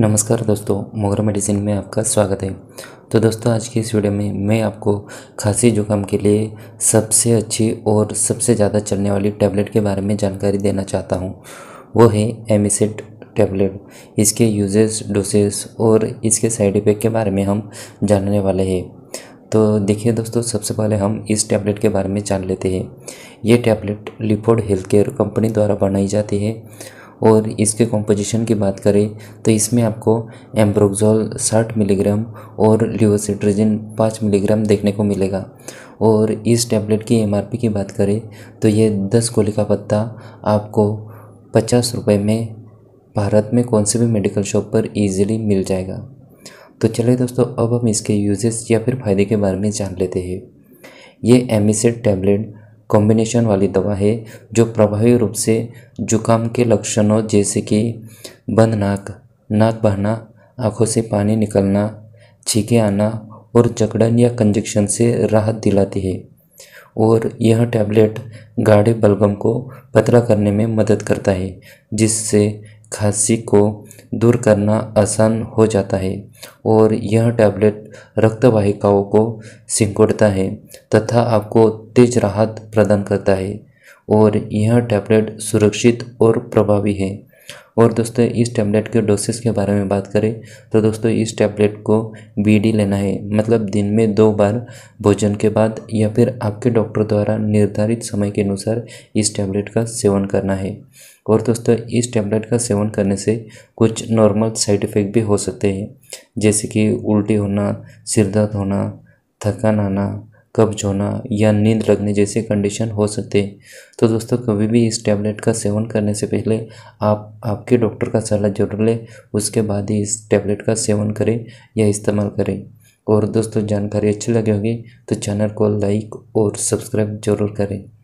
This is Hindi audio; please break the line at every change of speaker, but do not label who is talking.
नमस्कार दोस्तों मोगरा मेडिसिन में आपका स्वागत है तो दोस्तों आज की इस वीडियो में मैं आपको खांसी जुकाम के लिए सबसे अच्छी और सबसे ज़्यादा चलने वाली टैबलेट के बारे में जानकारी देना चाहता हूँ वो है एमिसिड टैबलेट इसके यूजेस डोसेस और इसके साइड इफ़ेक्ट के बारे में हम जानने वाले हैं तो देखिए दोस्तों सबसे पहले हम इस टैबलेट के बारे में जान लेते हैं ये टैबलेट लिपोड हेल्थ केयर कंपनी द्वारा बनाई जाती है और इसके कॉम्पोजिशन की बात करें तो इसमें आपको एम्ब्रोक्जोल साठ मिलीग्राम और ल्यूसिट्रिजिन पाँच मिलीग्राम देखने को मिलेगा और इस टैबलेट की एमआरपी की बात करें तो ये दस गोली का पत्ता आपको पचास रुपये में भारत में कौन से भी मेडिकल शॉप पर ईजिली मिल जाएगा तो चलिए दोस्तों अब हम इसके यूजेस या फिर फ़ायदे के बारे में जान लेते हैं ये एमिसेट टैबलेट कॉम्बिनेशन वाली दवा है जो प्रभावी रूप से जुकाम के लक्षणों जैसे कि बंद नाक नाक बहना आंखों से पानी निकलना छीके आना और जकड़न या कंजक्शन से राहत दिलाती है और यह टैबलेट गाढ़े बलगम को पतला करने में मदद करता है जिससे खांसी को दूर करना आसान हो जाता है और यह टैबलेट रक्तवाहिकाओं को सिकुड़ता है तथा आपको तेज राहत प्रदान करता है और यह टैबलेट सुरक्षित और प्रभावी है और दोस्तों इस टैबलेट के डोसेस के बारे में बात करें तो दोस्तों इस टैबलेट को बीडी लेना है मतलब दिन में दो बार भोजन के बाद या फिर आपके डॉक्टर द्वारा निर्धारित समय के अनुसार इस टैबलेट का सेवन करना है और दोस्तों इस टैबलेट का सेवन करने से कुछ नॉर्मल साइड इफ़ेक्ट भी हो सकते हैं जैसे कि उल्टी होना सिर दर्द होना थकान आना कब्ज होना या नींद लगने जैसे कंडीशन हो सकते हैं तो दोस्तों कभी भी इस टैबलेट का सेवन करने से पहले आप आपके डॉक्टर का सलाह जरूर लें उसके बाद ही इस टैबलेट का सेवन करें या इस्तेमाल करें और दोस्तों जानकारी अच्छी लगी होगी तो चैनल को लाइक और सब्सक्राइब जरूर करें